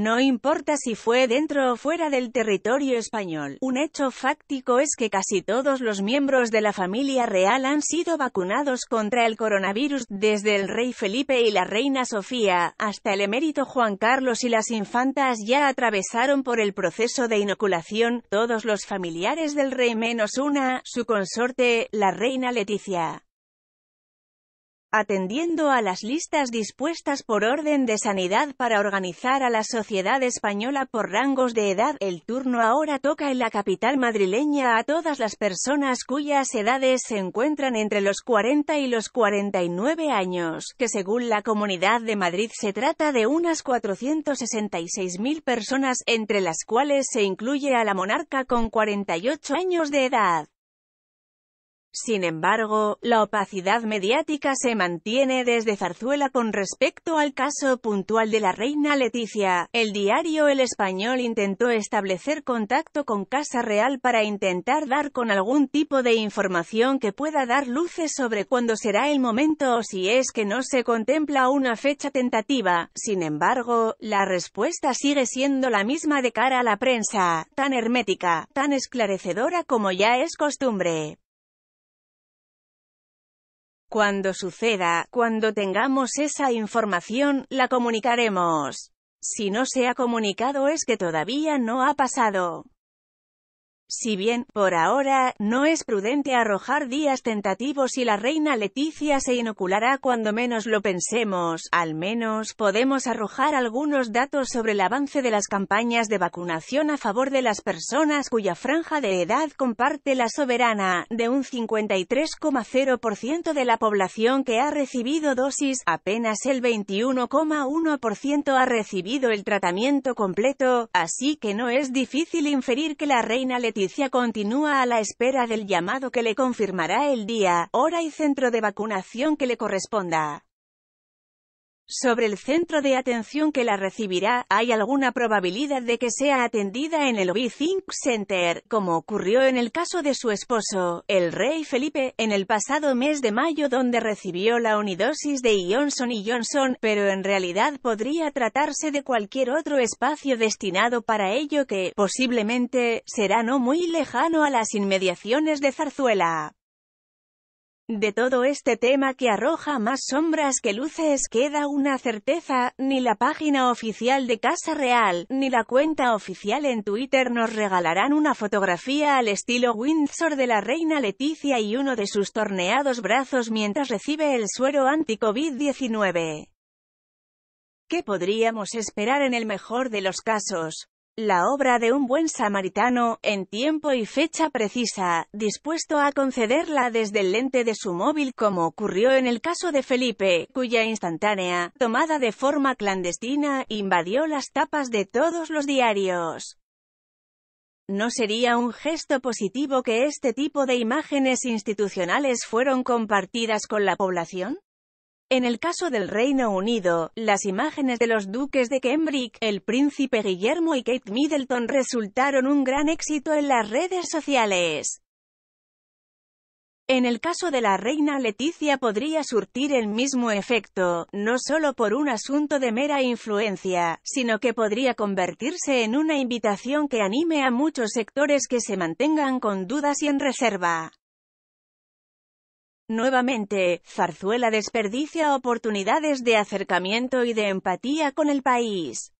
No importa si fue dentro o fuera del territorio español, un hecho fáctico es que casi todos los miembros de la familia real han sido vacunados contra el coronavirus, desde el rey Felipe y la reina Sofía, hasta el emérito Juan Carlos y las infantas ya atravesaron por el proceso de inoculación, todos los familiares del rey menos una, su consorte, la reina Leticia atendiendo a las listas dispuestas por orden de sanidad para organizar a la sociedad española por rangos de edad, el turno ahora toca en la capital madrileña a todas las personas cuyas edades se encuentran entre los 40 y los 49 años, que según la Comunidad de Madrid se trata de unas 466.000 personas, entre las cuales se incluye a la monarca con 48 años de edad. Sin embargo, la opacidad mediática se mantiene desde Zarzuela con respecto al caso puntual de la reina Leticia. El diario El Español intentó establecer contacto con Casa Real para intentar dar con algún tipo de información que pueda dar luces sobre cuándo será el momento o si es que no se contempla una fecha tentativa. Sin embargo, la respuesta sigue siendo la misma de cara a la prensa, tan hermética, tan esclarecedora como ya es costumbre. Cuando suceda, cuando tengamos esa información, la comunicaremos. Si no se ha comunicado es que todavía no ha pasado. Si bien, por ahora, no es prudente arrojar días tentativos y la reina Leticia se inoculará cuando menos lo pensemos, al menos, podemos arrojar algunos datos sobre el avance de las campañas de vacunación a favor de las personas cuya franja de edad comparte la soberana, de un 53,0% de la población que ha recibido dosis, apenas el 21,1% ha recibido el tratamiento completo, así que no es difícil inferir que la reina Leticia noticia continúa a la espera del llamado que le confirmará el día, hora y centro de vacunación que le corresponda sobre el centro de atención que la recibirá, hay alguna probabilidad de que sea atendida en el We Think Center, como ocurrió en el caso de su esposo, el rey Felipe, en el pasado mes de mayo donde recibió la unidosis de Johnson y Johnson, pero en realidad podría tratarse de cualquier otro espacio destinado para ello que, posiblemente, será no muy lejano a las inmediaciones de Zarzuela. De todo este tema que arroja más sombras que luces queda una certeza, ni la página oficial de Casa Real, ni la cuenta oficial en Twitter nos regalarán una fotografía al estilo Windsor de la reina Leticia y uno de sus torneados brazos mientras recibe el suero anti-COVID-19. ¿Qué podríamos esperar en el mejor de los casos? la obra de un buen samaritano, en tiempo y fecha precisa, dispuesto a concederla desde el lente de su móvil como ocurrió en el caso de Felipe, cuya instantánea, tomada de forma clandestina, invadió las tapas de todos los diarios. No sería un gesto positivo que este tipo de imágenes institucionales fueron compartidas con la población? En el caso del Reino Unido, las imágenes de los duques de Cambridge, el príncipe Guillermo y Kate Middleton resultaron un gran éxito en las redes sociales. En el caso de la reina Leticia podría surtir el mismo efecto, no solo por un asunto de mera influencia, sino que podría convertirse en una invitación que anime a muchos sectores que se mantengan con dudas y en reserva. Nuevamente, Zarzuela desperdicia oportunidades de acercamiento y de empatía con el país.